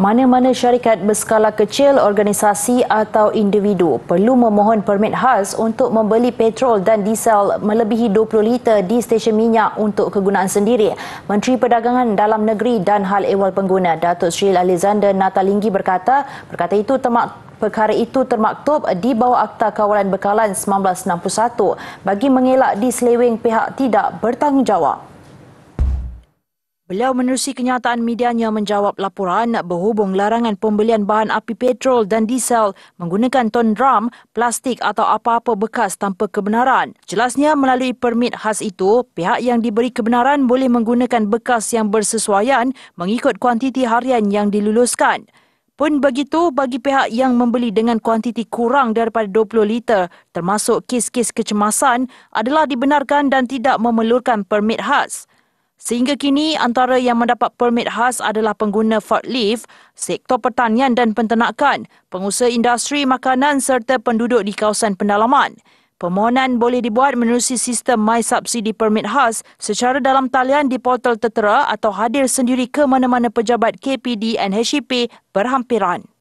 Mana-mana syarikat berskala kecil, organisasi atau individu perlu memohon permit khas untuk membeli petrol dan diesel melebihi 20 liter di stesen minyak untuk kegunaan sendiri. Menteri Perdagangan Dalam Negeri dan Hal Ehwal Pengguna Datuk Sri Alexander Natalinggi berkata, berkata itu temak perkara itu termaktub di bawah Akta Kawalan Bekalan 1961 bagi mengelak diselewing pihak tidak bertanggungjawab. Beliau menerusi kenyataan medianya menjawab laporan berhubung larangan pembelian bahan api petrol dan diesel menggunakan ton drum, plastik atau apa-apa bekas tanpa kebenaran. Jelasnya melalui permit khas itu, pihak yang diberi kebenaran boleh menggunakan bekas yang bersesuaian mengikut kuantiti harian yang diluluskan. Pun begitu, bagi pihak yang membeli dengan kuantiti kurang daripada 20 liter, termasuk kes-kes kecemasan, adalah dibenarkan dan tidak memerlukan permit khas. Sehingga kini, antara yang mendapat permit khas adalah pengguna forklift, sektor pertanian dan penternakan, pengusaha industri makanan serta penduduk di kawasan pendalaman. Permohonan boleh dibuat menerusi sistem My Subsidy Permit Khas secara dalam talian di portal tertera atau hadir sendiri ke mana-mana pejabat KPD dan HEP berhampiran.